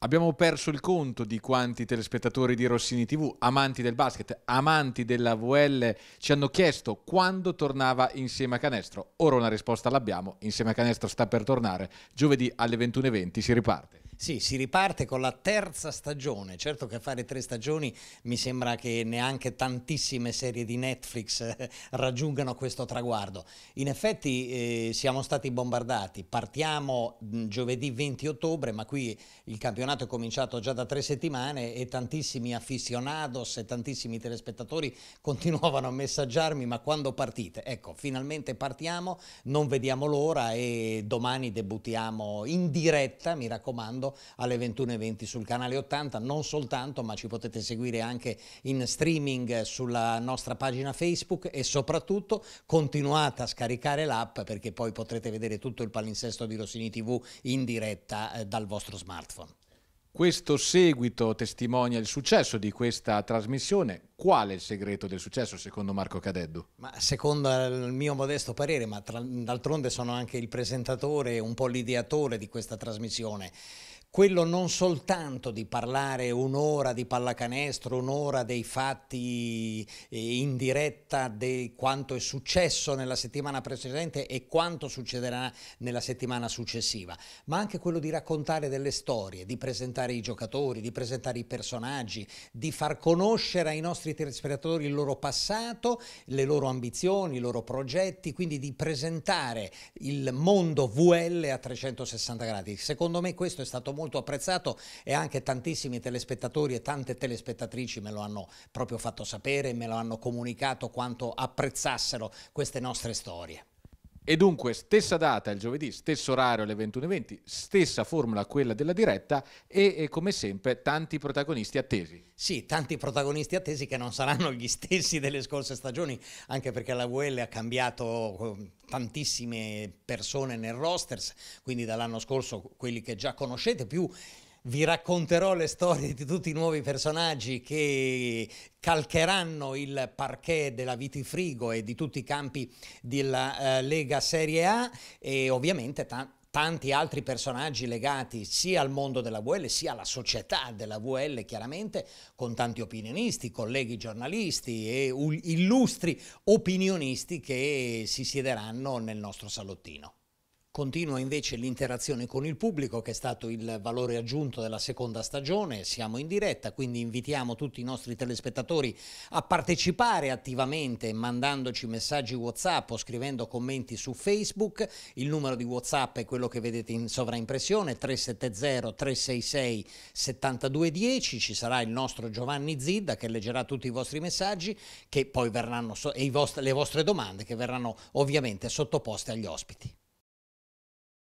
Abbiamo perso il conto di quanti telespettatori di Rossini TV, amanti del basket, amanti della VL, ci hanno chiesto quando tornava insieme a Canestro. Ora una risposta l'abbiamo, insieme a Canestro sta per tornare, giovedì alle 21.20 si riparte. Sì, si riparte con la terza stagione, certo che fare tre stagioni mi sembra che neanche tantissime serie di Netflix eh, raggiungano questo traguardo. In effetti eh, siamo stati bombardati, partiamo mh, giovedì 20 ottobre, ma qui il campionato campionato è cominciato già da tre settimane e tantissimi aficionados e tantissimi telespettatori continuavano a messaggiarmi ma quando partite? Ecco, finalmente partiamo, non vediamo l'ora e domani debuttiamo in diretta, mi raccomando, alle 21.20 sul canale 80, non soltanto ma ci potete seguire anche in streaming sulla nostra pagina Facebook e soprattutto continuate a scaricare l'app perché poi potrete vedere tutto il palinsesto di Rossini TV in diretta eh, dal vostro smartphone. Questo seguito testimonia il successo di questa trasmissione. Qual è il segreto del successo secondo Marco Cadeddu? Ma secondo il mio modesto parere, ma d'altronde sono anche il presentatore e un po' l'ideatore di questa trasmissione, quello non soltanto di parlare un'ora di pallacanestro, un'ora dei fatti eh, in diretta di quanto è successo nella settimana precedente e quanto succederà nella settimana successiva, ma anche quello di raccontare delle storie, di presentare i giocatori, di presentare i personaggi, di far conoscere ai nostri telespettatori il loro passato, le loro ambizioni, i loro progetti, quindi di presentare il mondo VL a 360 gradi. Secondo me questo è stato molto apprezzato e anche tantissimi telespettatori e tante telespettatrici me lo hanno proprio fatto sapere, e me lo hanno comunicato quanto apprezzassero queste nostre storie. E dunque stessa data il giovedì, stesso orario alle 21.20, stessa formula quella della diretta e, e, come sempre tanti protagonisti attesi. Sì, tanti protagonisti attesi che non saranno gli stessi delle scorse stagioni, anche perché la UL ha cambiato eh, tantissime persone nel roster, quindi dall'anno scorso quelli che già conoscete più vi racconterò le storie di tutti i nuovi personaggi che calcheranno il parquet della Vitifrigo e di tutti i campi della eh, Lega Serie A e ovviamente tanto tanti altri personaggi legati sia al mondo della VL sia alla società della VL chiaramente con tanti opinionisti, colleghi giornalisti e illustri opinionisti che si siederanno nel nostro salottino. Continua invece l'interazione con il pubblico che è stato il valore aggiunto della seconda stagione, siamo in diretta quindi invitiamo tutti i nostri telespettatori a partecipare attivamente mandandoci messaggi Whatsapp o scrivendo commenti su Facebook, il numero di Whatsapp è quello che vedete in sovraimpressione 370 366 7210, ci sarà il nostro Giovanni Zidda che leggerà tutti i vostri messaggi che poi verranno, e le vostre domande che verranno ovviamente sottoposte agli ospiti.